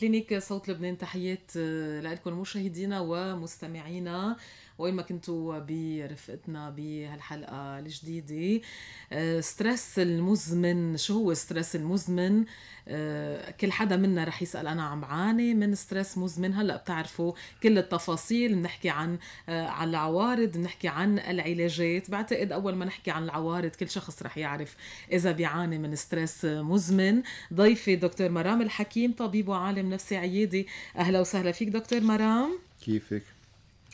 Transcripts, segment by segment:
كلينيك صوت لبنان تحيات آه، لكم مشاهدينا ومستمعينا وين ما كنتوا برفقتنا بهالحلقه الجديده آه، ستريس المزمن شو هو ستريس المزمن آه، كل حدا منا رح يسال انا عم بعاني من ستريس مزمن هلا بتعرفوا كل التفاصيل بنحكي عن آه، عن العوارض بنحكي عن العلاجات بعتقد اول ما نحكي عن العوارض كل شخص رح يعرف اذا بيعاني من ستريس مزمن ضيفي دكتور مرام الحكيم طبيب وعالم نفسي عيادي اهلا وسهلا فيك دكتور مرام كيفك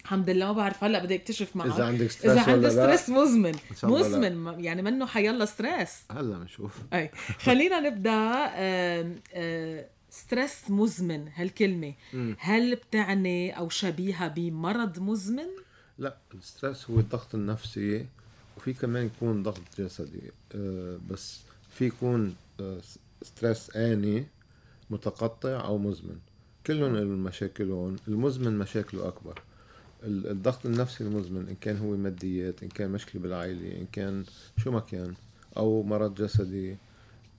الحمد لله ما بعرف هلا بدي اكتشف معك اذا عندك ستريس اذا عندي ستريس مزمن مزمن يعني منه حيلا ستريس هلا بنشوف اي خلينا نبدا آه آه ستريس مزمن هالكلمة هل بتعني أو شبيهة بمرض مزمن؟ لا الستريس هو الضغط النفسي وفي كمان يكون ضغط جسدي آه، بس في يكون ستريس آه، آني متقطع أو مزمن كلهم مشاكلهم المزمن مشاكله أكبر الضغط النفسي المزمن إن كان هو ماديات إن كان مشكلة بالعائلة إن كان شو ما كان أو مرض جسدي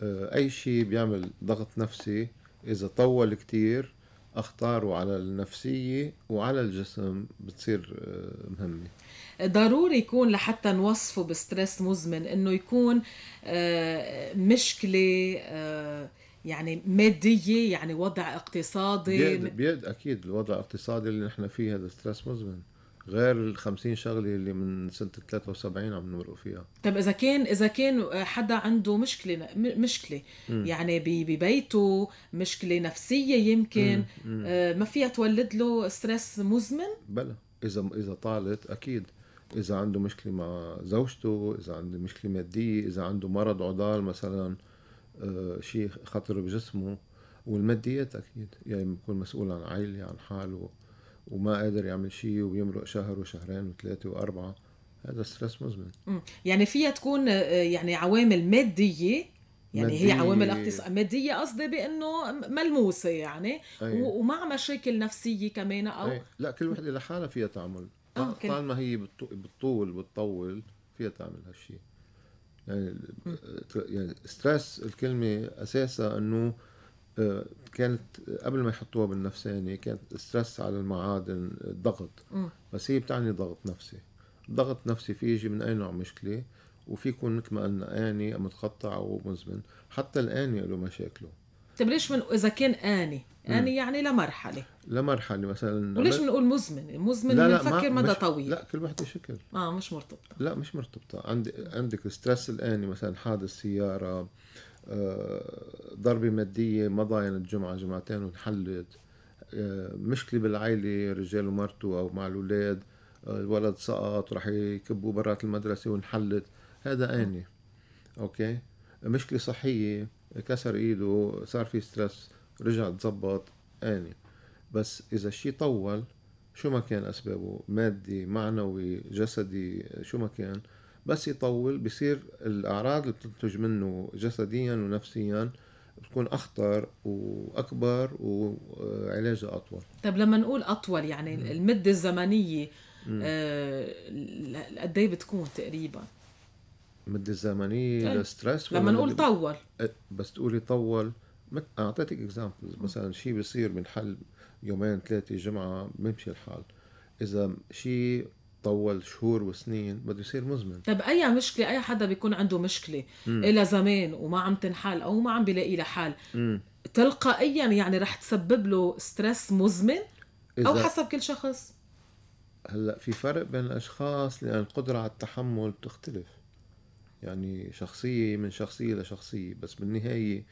آه، أي شيء بيعمل ضغط نفسي إذا طول كتير أخطاره على النفسية وعلى الجسم بتصير آه، مهمة ضروري يكون لحتى نوصفه بستريس مزمن انه يكون آه، مشكله يعني ماديه يعني وضع اقتصادي بيد, اكيد الوضع الاقتصادي اللي نحن فيه هذا ستريس مزمن غير ال 50 شغله اللي من سنه 73 عم نمرق فيها طيب اذا كان اذا كان حدا عنده مشكله مشكله م. يعني ببيته مشكله نفسيه يمكن م. م. آه ما فيها تولد له ستريس مزمن بلا اذا اذا طالت اكيد اذا عنده مشكله مع زوجته اذا عنده مشكله ماديه اذا عنده مرض عضال مثلا آه، شيء خطر بجسمه والماديات اكيد يعني بكون مسؤول عن عائله عن حاله وما قادر يعمل شيء وبيمرق شهر وشهرين وثلاثه واربعه هذا ستريس مزمن يعني فيها تكون آه، يعني عوامل ماديه يعني مادية. هي عوامل اقتصاديه ماديه قصدي بانه ملموسه يعني أيه. ومع مشاكل نفسيه كمان او أيه. لا كل وحده لحالها فيها تعمل طالما هي بتطول بتطول فيها تعمل هالشيء يعني آه، يعني ستريس الكلمه اساسها انه آه، كانت قبل ما يحطوها بالنفساني يعني كانت ستريس على المعادن الضغط بس هي بتعني ضغط نفسي ضغط نفسي فيه يجي من اي نوع مشكله وفي يكون مثل ما قلنا اني متقطع او مزمن حتى الاني له مشاكله طيب ليش من اذا كان اني اني يعني لمرحله لمرحله مثلا وليش بنقول مزمن مزمن بنفكر مدى طويل لا كل وحده شكل اه مش مرتبطه لا مش مرتبطه عندي عندك ستريس الاني مثلا حادث سياره آه، ضربه ماديه ما ضاينت جمعه جمعتين وانحلت آه، مشكله بالعائله رجال ومرته او مع الاولاد آه، الولد سقط وراح يكبوه برات المدرسه وانحلت هذا اني اوكي مشكله صحيه كسر ايده صار في ستريس رجع تزبط اني يعني. بس اذا الشيء طول شو ما كان اسبابه مادي معنوي جسدي شو ما كان بس يطول بصير الاعراض اللي بتنتج منه جسديا ونفسيا بتكون اخطر واكبر وعلاجها اطول طيب لما نقول اطول يعني المده الزمنيه آه، قد ايه بتكون تقريبا مده زمنيه أيه. لستريس لما نقول طول إيه، بس تقولي طول اعطيتك اكزامبلز مثلا شيء بيصير حل يومين ثلاثه جمعه بيمشي الحال اذا شيء طول شهور وسنين بده يصير مزمن طيب اي مشكله اي حدا بيكون عنده مشكله لها زمان وما عم تنحل او ما عم بيلاقي لها حل تلقائيا يعني رح تسبب له ستريس مزمن او حسب كل شخص هلا في فرق بين الاشخاص لان القدره على التحمل بتختلف يعني شخصية من شخصية لشخصية بس بالنهاية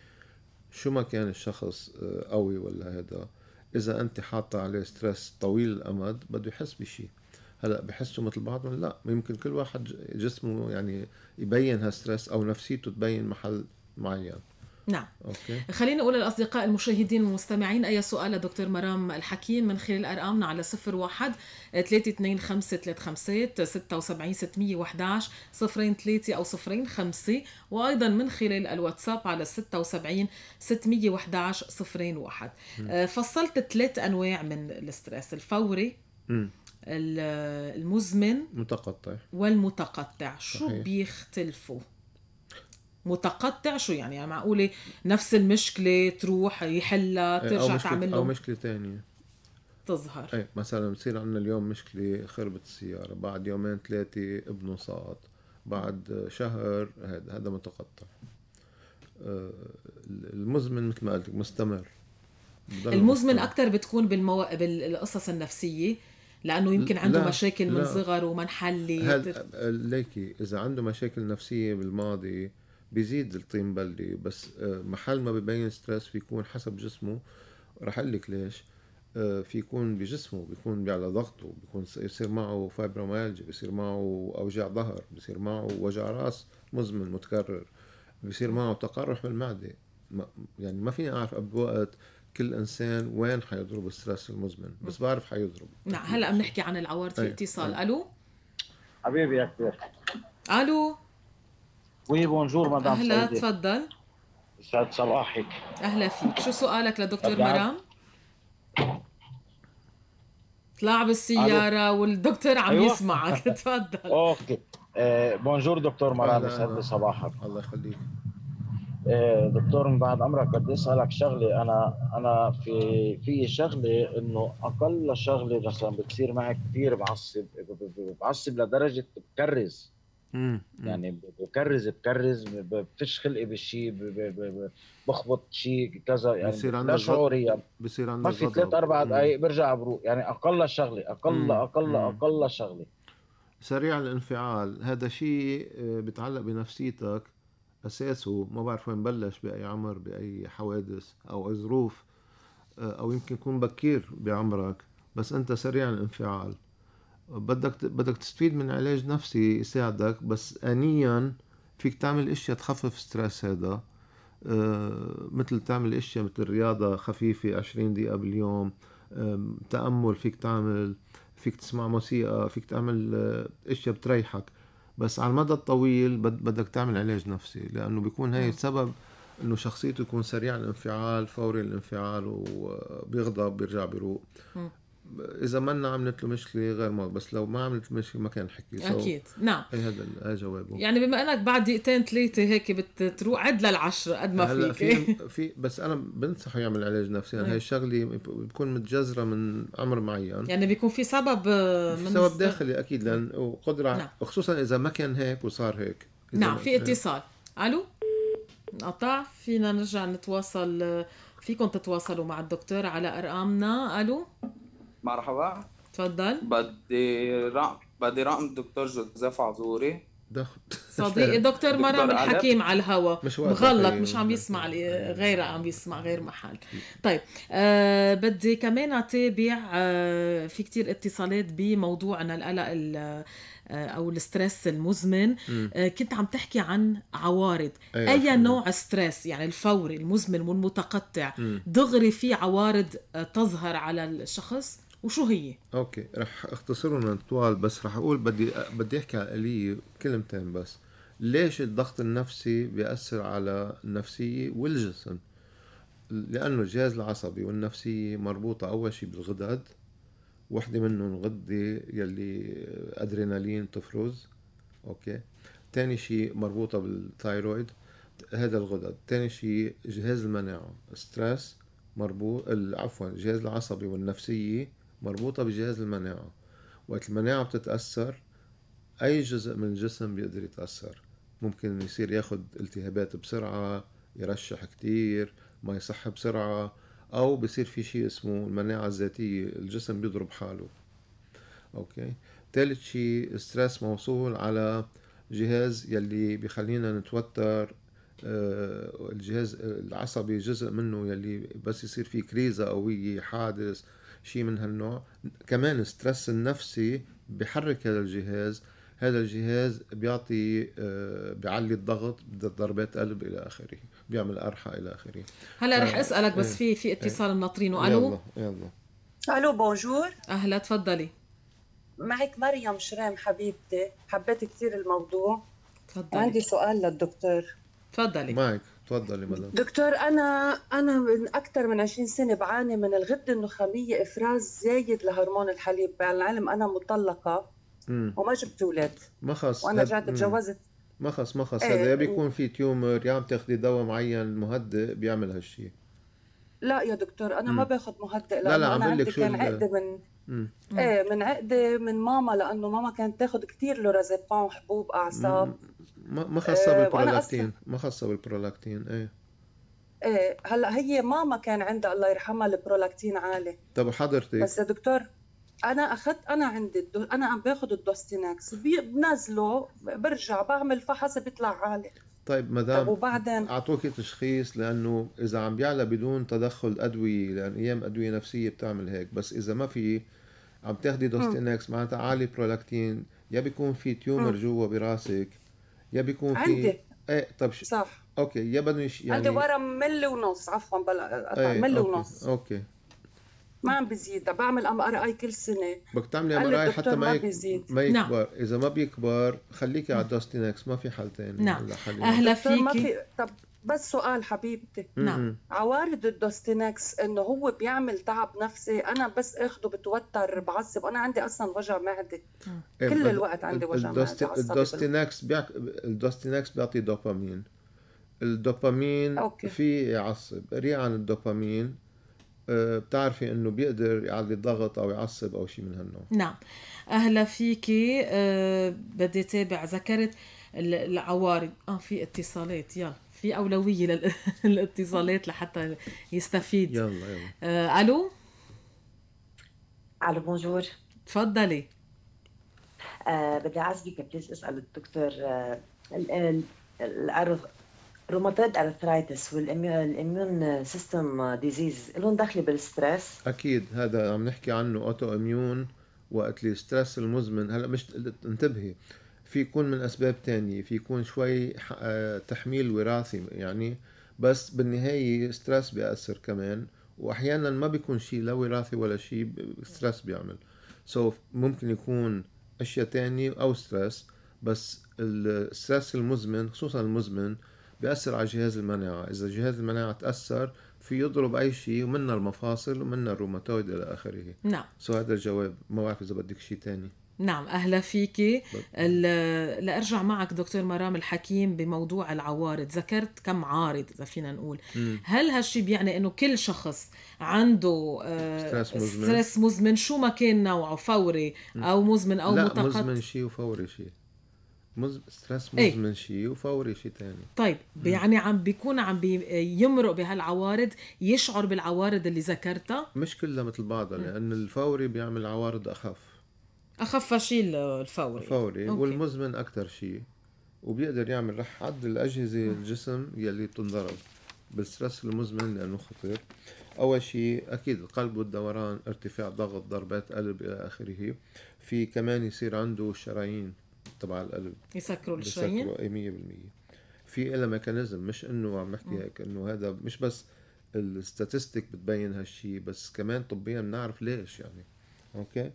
شو ما كان الشخص آه، قوي ولا هذا إذا أنت حاطة عليه ستريس طويل الأمد بده يحس بشي هلا بحسوا مثل بعضهم لا يمكن كل واحد جسمه يعني يبين هالستريس أو نفسيته تبين محل معين نعم أوكي. خليني أقول للأصدقاء المشاهدين والمستمعين أي سؤال لدكتور مرام الحكيم من خلال أرقامنا على 01 32 5 35 76 611 03 أو 05 وأيضا من خلال الواتساب على 76 611 01 فصلت ثلاث أنواع من الستريس الفوري م. المزمن المتقطع والمتقطع شو صحيح. بيختلفوا؟ متقطع شو يعني, يعني معقوله نفس المشكله تروح يحلها إيه، ترجع تعمل او مشكله ثانيه تظهر اي مثلا بصير عندنا اليوم مشكله خربت السياره بعد يومين ثلاثه ابنه صاد بعد شهر هذا هذا متقطع آه، المزمن مثل ما قلت مستمر المزمن اكثر بتكون بالمو... بالقصص النفسيه لانه يمكن عنده لا مشاكل من صغر وما انحلت هل... ليكي اذا عنده مشاكل نفسيه بالماضي بيزيد الطين بلي بس آه، محل ما ببين ستريس بيكون حسب جسمه رح اقول لك ليش آه، في يكون بجسمه بيكون على ضغطه بيكون يصير معه فايبروميالجيا بيصير معه اوجاع ظهر بيصير معه وجع راس مزمن متكرر بيصير معه تقرح بالمعده يعني ما فيني اعرف بوقت كل انسان وين حيضرب الستريس المزمن بس بعرف حيضرب نعم هلا بنحكي عن العوارض في اتصال الو حبيبي يا كبير الو وي بونجور مدام اهلا تفضل يسعد صباحك اهلا فيك شو سؤالك لدكتور مرام؟ طلع بالسياره والدكتور عم أيوة. يسمعك تفضل اوكي آه، بونجور دكتور مرام يسعد لي صباحك الله يخليك آه، دكتور من بعد امرك بدي اسالك شغله انا انا في في شغله انه اقل شغله مثلا بتصير معي كثير بعصب بعصب لدرجه بكرز يعني بكرز بكرز بفش خلقي بالشيء بخبط شيء كذا يعني بصير عندك شعوريا بصير عندك ما في ثلاث اربع دقائق برجع بروق يعني اقل شغله اقل اقل اقل شغله سريع الانفعال هذا شيء آه، بتعلق بنفسيتك اساسه ما بعرف وين بلش باي عمر باي حوادث او ظروف آه، او يمكن يكون بكير بعمرك بس انت سريع الانفعال بدك بدك تستفيد من علاج نفسي يساعدك بس انيا فيك تعمل اشياء تخفف ستريس هذا آه، مثل تعمل اشياء مثل رياضة خفيفة 20 دقيقة باليوم آه، تأمل فيك تعمل فيك تسمع موسيقى فيك تعمل آه، اشياء بتريحك بس على المدى الطويل بدك تعمل علاج نفسي لانه بيكون هي السبب نعم. انه شخصيته يكون سريع الانفعال فوري الانفعال وبيغضب بيرجع بيروق اذا ما عملت له مشكله غير ما بس لو ما عملت مشكله ما كان حكي اكيد نعم هي هذا هذا جوابه يعني بما انك بعد دقيقتين ثلاثه هيك بتروح عد للعشره قد ما هلا فيك في, في بس انا بنصحه يعمل علاج نفسي يعني هي الشغله بتكون متجذره من عمر معين يعني بيكون في سبب آه، من سبب سبب داخلي اكيد لان وقدره نعم. خصوصا اذا ما كان هيك وصار هيك نعم في اتصال الو انقطع فينا نرجع نتواصل آه، فيكم تتواصلوا مع الدكتور على ارقامنا الو مرحبا تفضل بدي رقم بدي رقم الدكتور جوزيف عزوري صديقي دكتور مرام الحكيم على الهوا مغلط مش عم إيه. يسمع غير عم يسمع غير محل طيب آه بدي كمان اتابع آه في كتير اتصالات بموضوعنا القلق آه، او الستريس المزمن آه، كنت عم تحكي عن عوارض أيوة. اي نوع ستريس يعني الفوري المزمن والمتقطع دغري في عوارض آه، تظهر على الشخص وشو هي؟ اوكي رح اختصرهم طوال بس رح اقول بدي بدي احكي على اليه كلمتين بس ليش الضغط النفسي بيأثر على النفسية والجسم لأنه الجهاز العصبي والنفسية مربوطة أول شيء بالغدد وحدة منهم غدة يلي أدرينالين تفرز أوكي تاني شيء مربوطة بالثايرويد هذا الغدد تاني شيء جهاز المناعة ستريس مربوط عفوا الجهاز العصبي والنفسية مربوطة بجهاز المناعة وقت المناعة بتتأثر أي جزء من الجسم بيقدر يتأثر ممكن يصير ياخد التهابات بسرعة يرشح كتير ما يصح بسرعة أو بصير في شيء اسمه المناعة الذاتية الجسم بيضرب حاله أوكي تالت شيء ستريس موصول على جهاز يلي بخلينا نتوتر آه، الجهاز العصبي جزء منه يلي بس يصير فيه كريزة قوية حادث شيء من هالنوع كمان ستريس النفسي بحرك هذا الجهاز هذا الجهاز بيعطي آه، بيعلي الضغط ضربات قلب الى اخره بيعمل ارحى الى اخره هلا رح آه، اسالك بس إيه، في في إيه. اتصال ناطرين الو يلا يلا الو بونجور اهلا تفضلي معك مريم شرام حبيبتي حبيت كثير الموضوع تفضلي عندي سؤال للدكتور تفضلي معك تفضلي مدام دكتور انا انا من اكثر من 20 سنه بعاني من الغده النخاميه افراز زايد لهرمون الحليب العلم انا مطلقه مم. وما جبت اولاد ما خص وانا رجعت تجوزت ما خص ما خص إيه، هذا يا بيكون في تيومر يا عم تاخذي دواء معين مهدئ بيعمل هالشيء لا يا دكتور انا مم. ما باخذ مهدئ لا لا عم انا عندي كان عقده من مم. ايه من عقده من ماما لانه ماما كانت تاخذ كثير لورازيبان وحبوب اعصاب ما خاصه إيه، بالبرولاكتين ما خاصه بالبرولاكتين ايه ايه هلا هي ماما كان عندها الله يرحمها البرولاكتين عالي طب حضرتك بس يا دكتور انا اخذت انا عندي الدو... انا عم باخذ الدوستينكس بنزله برجع بعمل فحص بيطلع عالي طيب مدام وبعدين اعطوك تشخيص لانه اذا عم بيعلى بدون تدخل ادويه لان ايام ادويه نفسيه بتعمل هيك بس اذا ما في عم تاخدي دوستينكس معناتها عالي برولاكتين يا بيكون في تيومر جوا براسك يا بيكون في عندي ايه طب ش... صح اوكي يا بدهم يعني عندي ورم ملي ونص عفوا بلا ايه ملي أوكي. ونص اوكي ما عم بزيدها بعمل ام ار اي كل سنه بدك تعملي ام ار اي حتى ما, يك... ما يكبر نعم. اذا ما بيكبر خليكي على دوستينكس ما في حل ثاني نعم اهلا فيكي ما في طب بس سؤال حبيبتي نعم عوارض الدوستينكس انه هو بيعمل تعب نفسي انا بس اخده بتوتر بعصب انا عندي اصلا وجع معده إيه كل الوقت عندي وجع الدوستي... معده الدوستينكس بيع... الدوستينكس بيعطي دوبامين الدوبامين أوكي. في يعصب ريع عن الدوبامين آه، بتعرفي انه بيقدر يعلي الضغط او يعصب او شيء من هالنوع نعم اهلا فيكي آه، بدي تابع ذكرت العوارض اه في اتصالات يلا في اولويه للاتصالات لحتى يستفيد يلا يلا آه، الو الو بونجور تفضلي آه بدي اعزبك بليز اسال الدكتور آه الارض روماتويد ارثرايتس والاميون سيستم ديزيز لهم دخل بالستريس اكيد هذا عم نحكي عنه اوتو اميون وقت الستريس ستريس المزمن هلا مش انتبهي في يكون من اسباب تانية في يكون شوي آه، تحميل وراثي يعني بس بالنهايه ستريس بياثر كمان واحيانا ما بيكون شيء لا وراثي ولا شيء ستريس بيعمل سو so, ممكن يكون اشياء تانية او ستريس بس الستريس المزمن خصوصا المزمن بيأثر على جهاز المناعة إذا جهاز المناعة تأثر في يضرب أي شيء ومنها المفاصل ومنها الروماتويد إلى آخره نعم سو هذا الجواب ما بعرف إذا بدك شيء تاني نعم اهلا فيكي لارجع معك دكتور مرام الحكيم بموضوع العوارض ذكرت كم عارض اذا فينا نقول م. هل هالشي بيعني انه كل شخص عنده آه ستريس مزمن. ستريس مزمن شو ما كان نوعه فوري او مزمن او لا متقطع لا مزمن شيء وفوري شيء مز... ستريس إيه. مزمن ايه؟ شيء وفوري شيء ثاني طيب يعني عم بيكون عم بيمرق بهالعوارض يشعر بالعوارض اللي ذكرتها مش كلها مثل بعضها لان الفوري بيعمل عوارض اخف اخف شيء الفوري الفوري أوكي. والمزمن اكثر شيء وبيقدر يعمل رح عد الاجهزه الجسم يلي بتنضرب بالستريس المزمن لانه خطير اول شيء اكيد القلب والدوران ارتفاع ضغط ضربات قلب الى اخره في كمان يصير عنده شرايين تبع القلب يسكروا الشرايين؟ يسكروا 100% في إلها ميكانيزم مش انه عم نحكي هيك انه هذا مش بس الستاتستيك بتبين هالشيء بس كمان طبيا بنعرف ليش يعني اوكي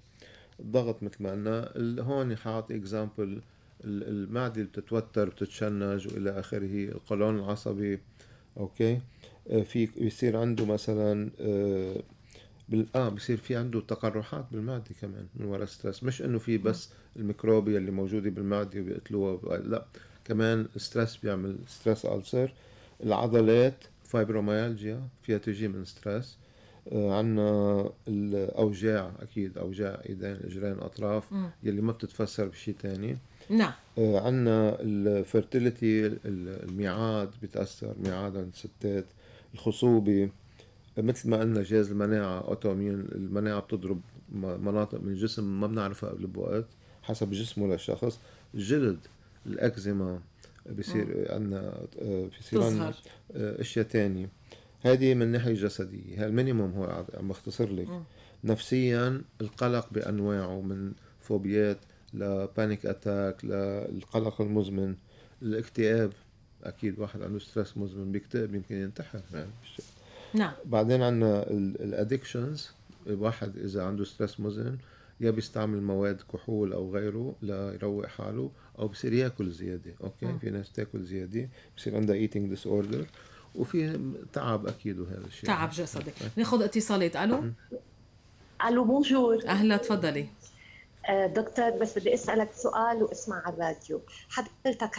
الضغط مثل ما قلنا هون حاط اكزامبل المعده اللي بتتوتر بتتشنج والى اخره القولون العصبي اوكي آه، في بيصير عنده مثلا آه، بال... اه بصير في عنده تقرحات بالمعده كمان من وراء ستريس مش انه في بس الميكروبيا اللي موجوده بالمعده وبيقتلوها لا كمان ستريس بيعمل ستريس ألسر العضلات فايبروميالجيا فيها تجي من ستريس آه عنا الاوجاع اكيد اوجاع ايدين اجرين اطراف م. يلي ما بتتفسر بشيء ثاني نعم آه عنا الفرتيليتي الميعاد بيتاثر ميعاد عند الستات الخصوبه مثل ما قلنا جهاز المناعه اوتوميون المناعه بتضرب مناطق من الجسم ما بنعرفها قبل بوقت حسب جسمه للشخص الجلد الاكزيما بصير عندنا آه، بصير عندنا آه، اشياء تانية هذه من الناحيه الجسديه هالمينيموم هو عم بختصر لك مم. نفسيا القلق بانواعه من فوبيات لبانيك اتاك للقلق المزمن الاكتئاب اكيد واحد عنده ستريس مزمن بيكتئب يمكن ينتحر يعني نعم بعدين عندنا الادكشنز الواحد اذا عنده ستريس مزمن يا بيستعمل مواد كحول او غيره ليروق حاله او بصير ياكل زياده اوكي م. نعم. في ناس تاكل زياده بصير عندها ايتينج ديس اوردر وفي تعب اكيد وهذا الشيء تعب جسدي ناخذ اتصالات الو الو بونجور اهلا تفضلي آه، دكتور بس بدي اسالك سؤال واسمع على الراديو حضرتك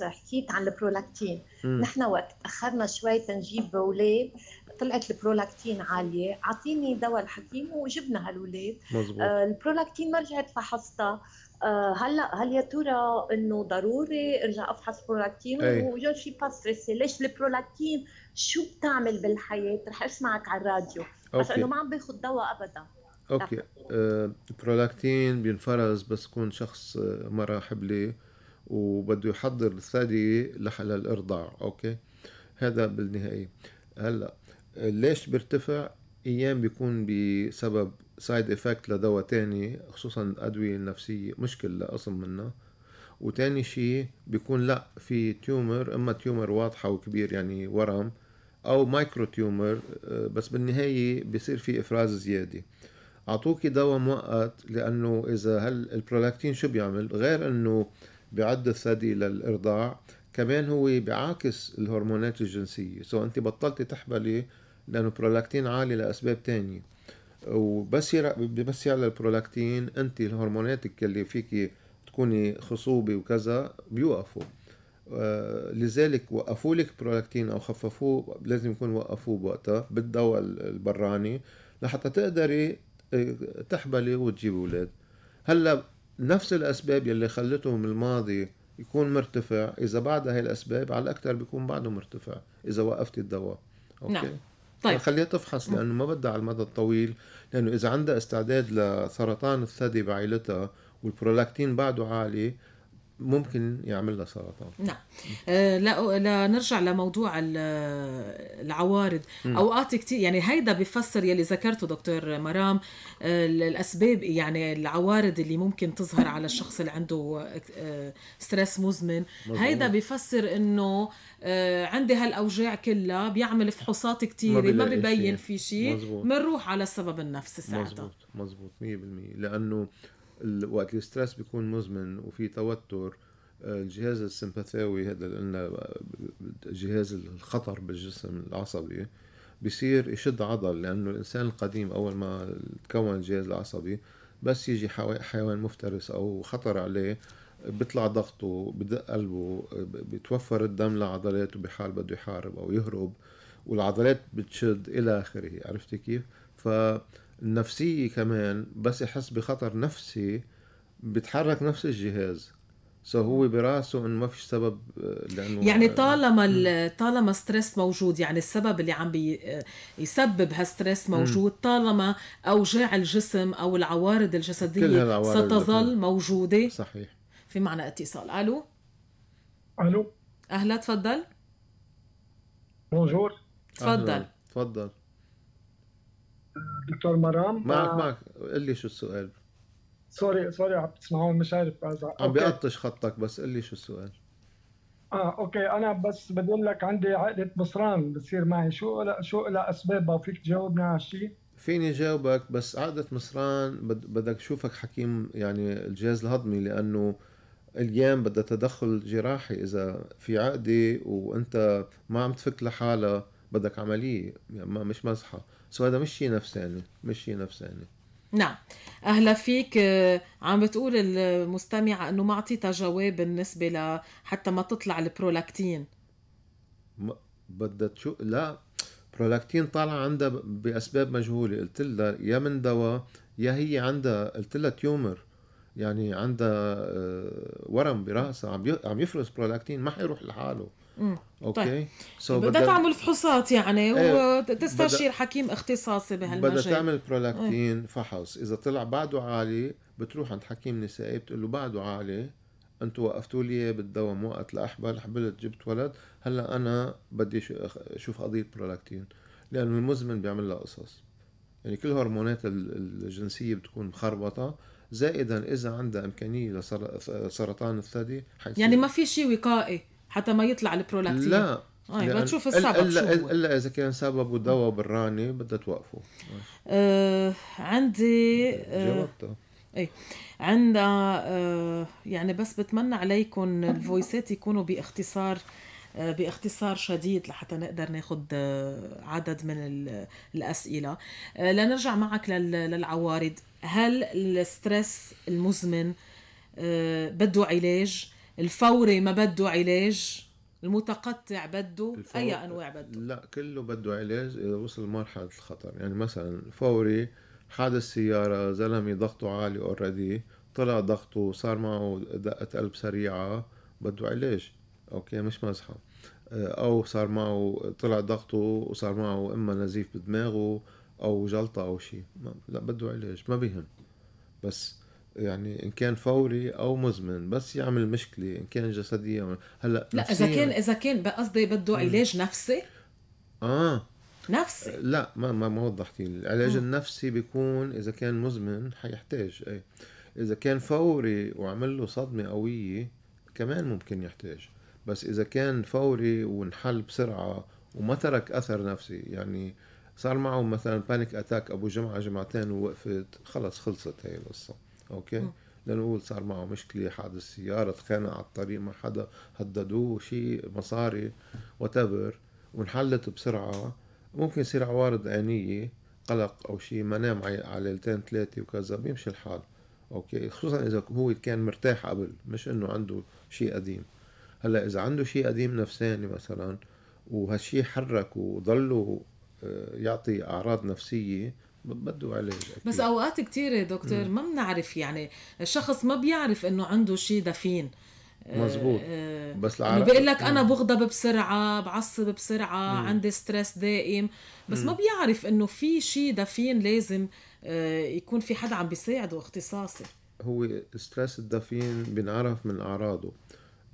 حكيت عن البرولاكتين نحن وقت اخرنا شوي تنجيب اولاد طلعت البرولاكتين عاليه اعطيني دواء الحكيم وجبنا هالولاد آه البرولاكتين ما رجعت فحصتها آه هلا هل يا ترى انه ضروري ارجع افحص برولاكتين إيه. وجون شي باس ليش البرولاكتين شو بتعمل بالحياه رح اسمعك على الراديو بس انه ما عم باخذ دواء ابدا اوكي آه البرولاكتين بينفرز بس يكون شخص مره آه، حبلي وبده يحضر الثدي لحل الارضاع اوكي هذا بالنهايه هلا آه، ليش بيرتفع ايام بيكون بسبب سايد افكت لدواء تاني خصوصا الادويه النفسيه مشكل لقسم منها وتاني شيء بيكون لا في تيومر اما تيومر واضحه وكبير يعني ورم او مايكرو آه، تيومر بس بالنهايه بصير في افراز زياده اعطوكي دواء مؤقت لانه اذا هل البرولاكتين شو بيعمل غير انه بيعد الثدي للارضاع كمان هو بيعاكس الهرمونات الجنسيه سو انت بطلتي تحبلي لانه برولاكتين عالي لاسباب تانية وبس بس يعلى البرولاكتين انت الهرموناتك اللي فيك تكوني خصوبه وكذا بيوقفوا آه، لذلك وقفوا لك برولاكتين او خففوه لازم يكون وقفوه بوقتها بالدواء البراني لحتى تقدري آه، تحبلي وتجيبي اولاد هلا نفس الاسباب يلي من الماضي يكون مرتفع اذا بعد هاي الاسباب على الاكثر بيكون بعده مرتفع اذا وقفتي الدواء اوكي نعم. طيب خليها تفحص لانه ما بدها على المدى الطويل لانه اذا عندها استعداد لسرطان الثدي بعائلتها والبرولاكتين بعده عالي ممكن يعمل لها سرطان نعم آه لا لنرجع لموضوع العوارض م. اوقات كثير يعني هيدا بفسر يلي ذكرته دكتور مرام آه الاسباب يعني العوارض اللي ممكن تظهر على الشخص اللي عنده آه ستريس مزمن مزمن. هيدا بفسر انه آه عندي هالاوجاع كلها بيعمل فحوصات كثيره ما, ما ببين في شيء بنروح على السبب النفسي ساعتها مزبوط مزبوط 100% لانه وقت الستريس بيكون مزمن وفي توتر آه، الجهاز السمبثاوي هذا لنا جهاز الخطر بالجسم العصبي بصير يشد عضل لانه الانسان القديم اول ما تكون الجهاز العصبي بس يجي حيوان مفترس او خطر عليه بيطلع ضغطه بدق قلبه بتوفر الدم لعضلاته بحال بده يحارب او يهرب والعضلات بتشد الى اخره عرفتي كيف؟ ف النفسية كمان بس يحس بخطر نفسي بتحرك نفس الجهاز سو هو براسه انه ما فيش سبب آه، لانه يعني آه، طالما طالما ستريس موجود يعني السبب اللي عم بيسبب آه، هالستريس موجود طالما اوجاع الجسم او العوارض الجسديه ستظل موجوده صحيح في معنى اتصال الو الو اهلا تفضل بونجور تفضل تفضل دكتور مرام معك آه، معك قل لي شو السؤال سوري سوري عم تسمعون مش عارف ازعق عم بيقطش خطك بس قل لي شو السؤال اه اوكي انا بس بدي اقول لك عندي عقده مصران بتصير معي شو لا شو لا اسبابها فيك تجاوبنا على شيء فيني جاوبك بس عقدة مصران بد بدك شوفك حكيم يعني الجهاز الهضمي لأنه اليام بدها تدخل جراحي إذا في عقدة وأنت ما عم تفك لحالها بدك عمليه يعني ما مش مزحه سو هذا مش شيء نفساني مش شيء نفساني نعم اهلا فيك عم بتقول المستمعه انه ما اعطيتها جواب بالنسبه ل حتى ما تطلع البرولاكتين ما بدها تشو لا برولاكتين طالعه عندها باسباب مجهوله قلت لها يا من دواء يا هي عندها قلت لها تيومر يعني عندها آه، ورم براسها عم عم يفرز برولاكتين ما حيروح لحاله مم. اوكي سو طيب. so بدها تعمل فحوصات يعني ايه. وتستشير حكيم اختصاصي بهالمجال بدها تعمل برولاكتين ايه. فحص اذا طلع بعده عالي بتروح عند حكيم نسائي بتقول له بعده عالي انتوا وقفتوا لي بالدوام وقت لاحبل حبلت جبت ولد هلا انا بدي اشوف قضيه برولاكتين لانه المزمن بيعمل لها قصص يعني كل هرمونات الجنسيه بتكون مخربطه زائدا اذا عندها امكانيه لسرطان الثدي يعني ما في شيء وقائي حتى ما يطلع البرولاكتين لا اي آه، بتشوف السبب الا الا اذا كان سببه دواء براني بدها توقفه آه عندي آه جاوبتها اي عندنا آه يعني بس بتمنى عليكم الفويسات يكونوا باختصار آه، باختصار شديد لحتى نقدر ناخذ آه، عدد من الاسئله لنرجع معك للعوارض هل الستريس المزمن بده علاج الفوري ما بده علاج المتقطع بده الفور... اي انواع بده لا كله بده علاج اذا وصل لمرحله الخطر يعني مثلا فوري حادث سياره زلمه ضغطه عالي اوريدي طلع ضغطه صار معه دقه قلب سريعه بده علاج اوكي مش مزحه آه، او صار معه طلع ضغطه وصار معه اما نزيف بدماغه او جلطه او شيء لا بده علاج ما بيهم بس يعني ان كان فوري او مزمن بس يعمل مشكله ان كان جسديه هلا لا اذا كان اذا كان قصدي بده علاج نفسي اه نفسي لا ما ما, ما وضحتي العلاج م. النفسي بيكون اذا كان مزمن حيحتاج اي اذا كان فوري وعمل له صدمه قويه كمان ممكن يحتاج بس اذا كان فوري وانحل بسرعه وما ترك اثر نفسي يعني صار معه مثلا بانيك اتاك ابو جمعه جمعتين ووقفت خلص خلصت هي القصه اوكي م. لنقول صار معه مشكله حادث سياره اتخانق على الطريق مع حدا هددوه شيء مصاري وات وانحلت بسرعه ممكن يصير عوارض عينيه قلق او شيء ما نام على ليلتين ثلاثه وكذا بيمشي الحال اوكي خصوصا اذا هو كان مرتاح قبل مش انه عنده شيء قديم هلا اذا عنده شيء قديم نفساني مثلا وهالشيء حركه وضله آه، يعطي اعراض نفسيه بده علاج أكيد. بس اوقات كثير دكتور ما بنعرف يعني الشخص ما بيعرف انه عنده شيء دفين مزبوط آه, آه، بس العرق بيقول لك انا بغضب بسرعه بعصب بسرعه مم. عندي ستريس دائم بس مم. ما بيعرف انه في شيء دفين لازم آه يكون في حدا عم بيساعده اختصاصي هو ستريس الدفين بنعرف من اعراضه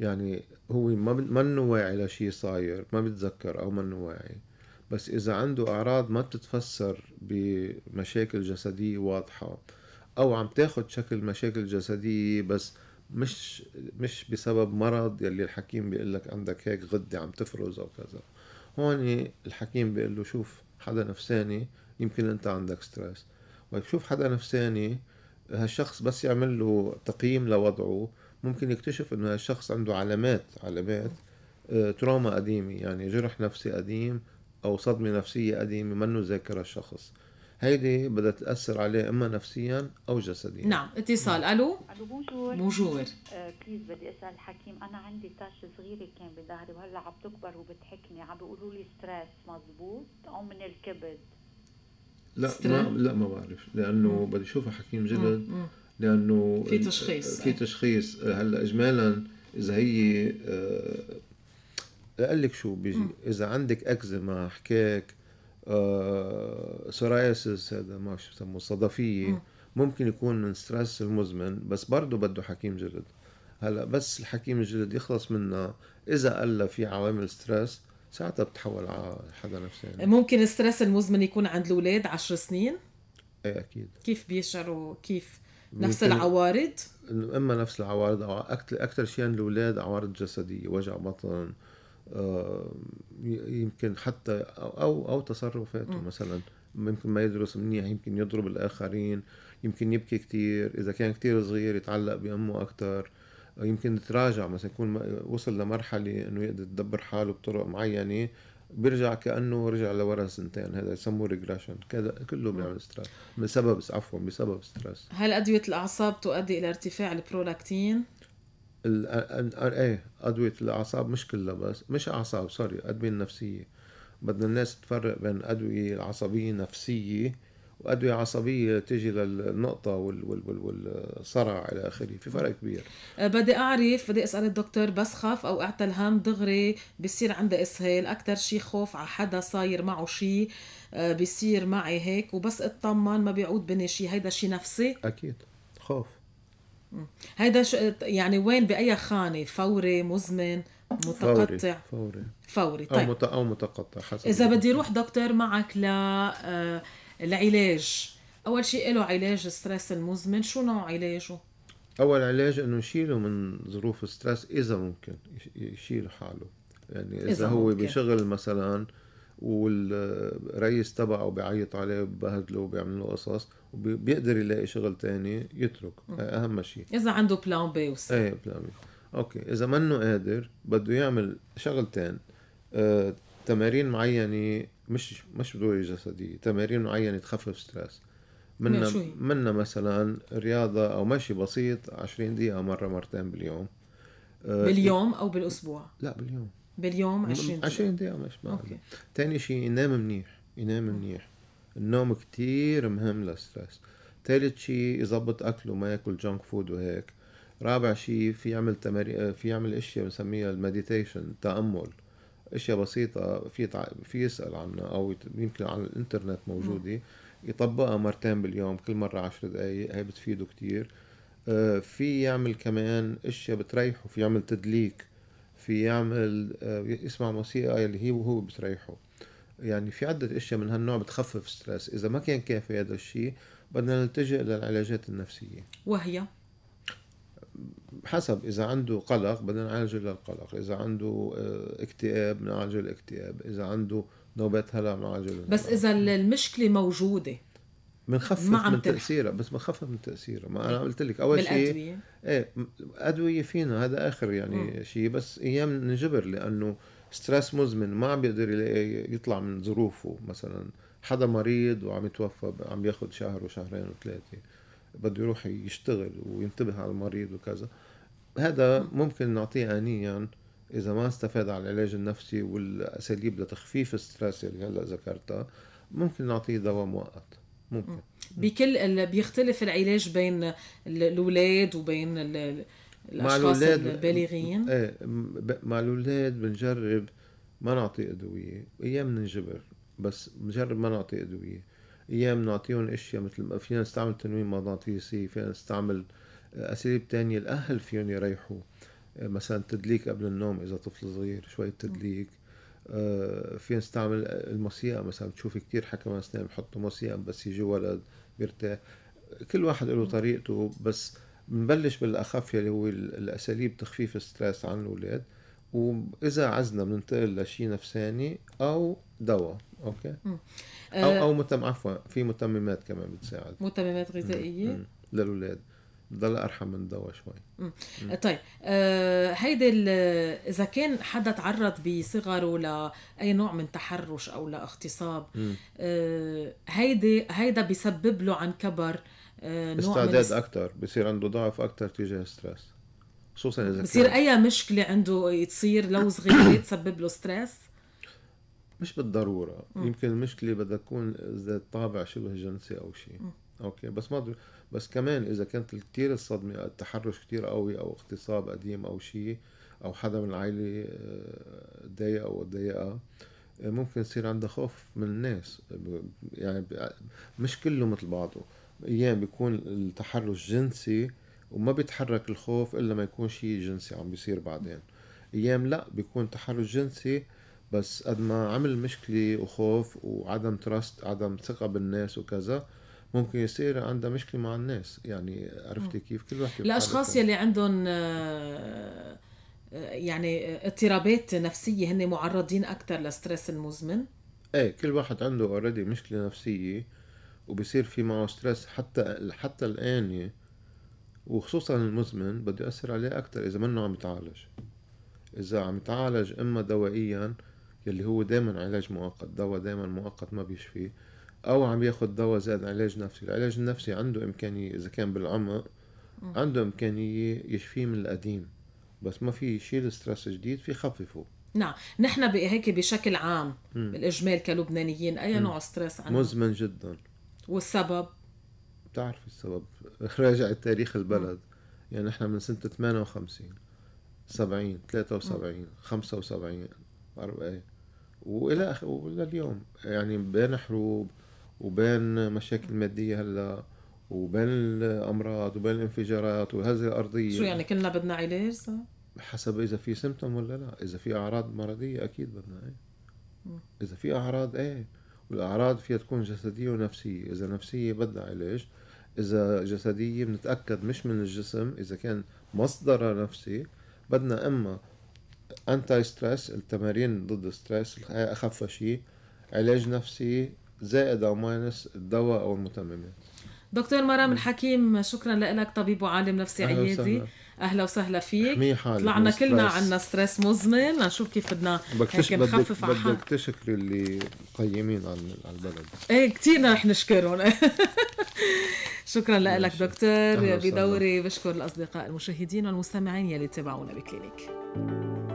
يعني هو ما منه واعي لشيء صاير ما بيتذكر او منه واعي بس إذا عنده أعراض ما بتتفسر بمشاكل جسدية واضحة أو عم تاخد شكل مشاكل جسدية بس مش مش بسبب مرض يلي الحكيم بيقول لك عندك هيك غده عم تفرز او كذا هون الحكيم بيقول له شوف حدا نفساني يمكن انت عندك ستريس طيب ويشوف حدا نفساني هالشخص بس يعمل له تقييم لوضعه ممكن يكتشف انه هالشخص عنده علامات علامات آه، تروما قديمة يعني جرح نفسي قديم أو صدمة نفسية قديمة منه ذاكرها الشخص هيدي بدها تأثر عليه إما نفسيا أو جسديا نعم اتصال نعم. ألو ألو بونجور بونجور بليز آه، بدي أسأل الحكيم أنا عندي تاش صغيرة كان بظهري وهلا عم تكبر وبتحكني عم بيقولوا لي ستريس مزبوط أو من الكبد لا ما لا ما بعرف لأنه بدي أشوفها حكيم جلد لأنه في تشخيص في تشخيص هلا إجمالا إذا هي آه، قال لك شو بيجي اذا عندك اكزيما حكاك آه سورايسس هذا ما شو بسموه صدفيه ممكن يكون من ستريس المزمن بس برضه بده حكيم جلد هلا بس الحكيم الجلد يخلص منها اذا قال في عوامل ستريس ساعتها بتحول على حدا نفساني يعني. ممكن الستريس المزمن يكون عند الاولاد عشر سنين؟ ايه اكيد كيف بيشعروا كيف نفس العوارض؟ اما نفس العوارض او اكثر شيء عند الاولاد عوارض جسديه وجع بطن آه، يمكن حتى او او تصرفاته مثلا يمكن ما يدرس منيح يمكن يضرب الاخرين يمكن يبكي كثير اذا كان كثير صغير يتعلق بامه اكثر آه، يمكن يتراجع مثلا يكون وصل لمرحله انه يقدر يدبر حاله بطرق معينه بيرجع كانه رجع لورا سنتين هذا يسموه ريجريشن كذا كله بيعمل ستريس بسبب عفوا بسبب ستريس هل ادويه الاعصاب تؤدي الى ارتفاع البرولاكتين ال ايه ادويه الاعصاب مش كلها بس مش اعصاب سوري ادويه نفسيه بدنا الناس تفرق بين ادويه عصبيه نفسيه وادويه عصبيه تيجي للنقطه وال وال وال والصرع الى اخره في فرق كبير أه، بدي اعرف بدي اسال الدكتور بس خاف او اعتى الهم دغري بصير عندي اسهال اكثر شيء خوف على حدا صاير معه شيء أه، بصير معي هيك وبس اطمن ما بيعود بني شيء هيدا شيء نفسي اكيد خوف هيدا ش... يعني وين باي خانه فوري مزمن متقطع فوري فوري طيب او, مت... أو متقطع حسب اذا بدي اروح دكتور معك ل العلاج آه، اول شيء له علاج الستريس المزمن شو نوع علاجه اول علاج انه يشيله من ظروف الستريس اذا ممكن يشيل حاله يعني اذا, إذا هو ممكن. بشغل مثلا والرئيس تبعه بيعيط عليه وبهدله وبيعمل له قصص وبيقدر يلاقي شغل تاني يترك هاي اهم شيء اذا عنده بلان بي وسي ايه بلان بي اوكي اذا منه قادر بده يعمل شغلتين آه، تمارين معينه مش مش ضروري جسديه تمارين معينه تخفف ستريس منا منا مثلا رياضه او مشي بسيط 20 دقيقه مره مرتين باليوم آه، باليوم او بالاسبوع لا باليوم باليوم 20 دقيقة 20 دقيقة مش اوكي ثاني شيء ينام منيح ينام منيح النوم كتير مهم للستريس ثالث شيء يظبط اكله ما ياكل جانك فود وهيك رابع شيء في يعمل تمارين في يعمل اشياء بنسميها المديتيشن تامل اشياء بسيطه في تع... في يسال عنها او يمكن على الانترنت موجوده يطبقها مرتين باليوم كل مره عشر دقائق هي بتفيده كتير آه، في يعمل كمان اشياء بتريحه في يعمل تدليك في يعمل آه، يسمع موسيقى اللي هي وهو بتريحه يعني في عدة اشياء من هالنوع بتخفف ستريس اذا ما كان كافي هذا الشيء بدنا نلتجئ للعلاجات النفسية وهي حسب اذا عنده قلق بدنا نعالجه للقلق اذا عنده آه، اكتئاب نعالجه الاكتئاب اذا عنده نوبات هلع نعالجه بس اذا المشكلة موجودة بنخفف ما عم من تاثيره بس بنخفف من تاثيره ما انا قلت لك اول شيء ايه ادويه فينا هذا اخر يعني شيء بس ايام نجبر لانه ستريس مزمن ما عم بيقدر يطلع من ظروفه مثلا حدا مريض وعم يتوفى عم ياخذ شهر وشهرين وثلاثه بده يروح يشتغل وينتبه على المريض وكذا هذا ممكن نعطيه انيا اذا ما استفاد على العلاج النفسي والاساليب لتخفيف الستريس اللي هلا ذكرتها ممكن نعطيه دواء مؤقت ممكن بكل بيختلف العلاج بين الاولاد وبين الاشخاص البالغين ايه مع الاولاد بنجرب ما نعطي ادويه ايام بننجبر بس بنجرب ما نعطي ادويه ايام نعطيهم اشياء مثل فينا نستعمل تنويم مغناطيسي فينا نستعمل اساليب تانية الاهل فيهم يريحوا إيه، مثلا تدليك قبل النوم اذا طفل صغير شوي تدليك آه، فينا نستعمل الموسيقى مثلا بتشوفي كثير حكم اسنان بحطوا موسيقى بس يجي ولد بيرتاح كل واحد له طريقته بس بنبلش بالاخف اللي هو الاساليب تخفيف الستريس عن الاولاد واذا عزنا بننتقل لشيء نفساني او دواء اوكي او آه. او متم عفوا في متممات كمان بتساعد متممات غذائيه للاولاد بضل ارحم من دوا شوي مم. مم. طيب آه هيدي اذا كان حدا تعرض بصغره لاي نوع من تحرش او لاغتصاب آه هيدي هيدا بيسبب له عن كبر آه نوع استعداد اكثر بصير عنده ضعف اكثر تجاه ستريس خصوصا اذا بصير كان... اي مشكله عنده تصير لو صغيره تسبب له ستريس مش بالضروره مم. يمكن المشكله بدها تكون ذات طابع شبه جنسي او شيء مم. اوكي بس ما دل... بس كمان اذا كانت كثير الصدمه التحرش كثير قوي او اغتصاب قديم او شيء او حدا من العائله آه، ضايق او ضايقه آه، ممكن يصير عندها خوف من الناس يعني مش كله مثل بعضه ايام بيكون التحرش جنسي وما بيتحرك الخوف الا ما يكون شيء جنسي عم بيصير بعدين ايام لا بيكون تحرش جنسي بس قد ما عمل مشكله وخوف وعدم تراست عدم ثقه بالناس وكذا ممكن يصير عندها مشكله مع الناس يعني عرفتي كيف كل واحد الاشخاص يلي عندهم آه، آه، يعني اضطرابات نفسيه هن معرضين اكثر للستريس المزمن ايه كل واحد عنده اوريدي مشكله نفسيه وبصير في معه ستريس حتى حتى الان وخصوصا المزمن بده ياثر عليه اكثر اذا منه عم يتعالج اذا عم يتعالج اما دوائيا يلي هو دائما علاج مؤقت دواء دائما مؤقت ما بيشفيه او عم ياخذ دواء زائد علاج نفسي العلاج النفسي عنده امكانيه اذا كان بالعمق عنده امكانيه يشفيه من القديم بس ما في يشيل ستريس جديد في خففه نعم نحن هيك بشكل عام م. بالاجمال كلبنانيين اي م. نوع ستريس عندنا مزمن جدا والسبب بتعرفي السبب راجع تاريخ البلد م. يعني نحن من سنه 58 70 73 م. 75 40 والى ولليوم يعني بين حروب وبين مشاكل ماديه هلا وبين الامراض وبين الانفجارات والهزه الارضيه شو يعني كلنا بدنا علاج حسب اذا في سمتم ولا لا اذا في اعراض مرضيه اكيد بدنا ايه اذا في اعراض ايه والاعراض فيها تكون جسديه ونفسيه اذا نفسيه بدها علاج اذا جسديه بنتاكد مش من الجسم اذا كان مصدرها نفسي بدنا اما انتي ستريس التمارين ضد ستريس اخف شيء علاج نفسي زائد او ماينس الدواء او المتممات دكتور مرام الحكيم شكرا لك طبيب وعالم نفسي أهل عيادي وسهلا. اهلا وسهلا فيك طلعنا كلنا عنا ستريس مزمن لنشوف كيف بدنا هيك نخفف عن بدك تشكر اللي قيمين على البلد ايه كثير رح نشكرهم شكرا لك دكتور بدوري بشكر الاصدقاء المشاهدين والمستمعين يلي تابعونا بكلينيك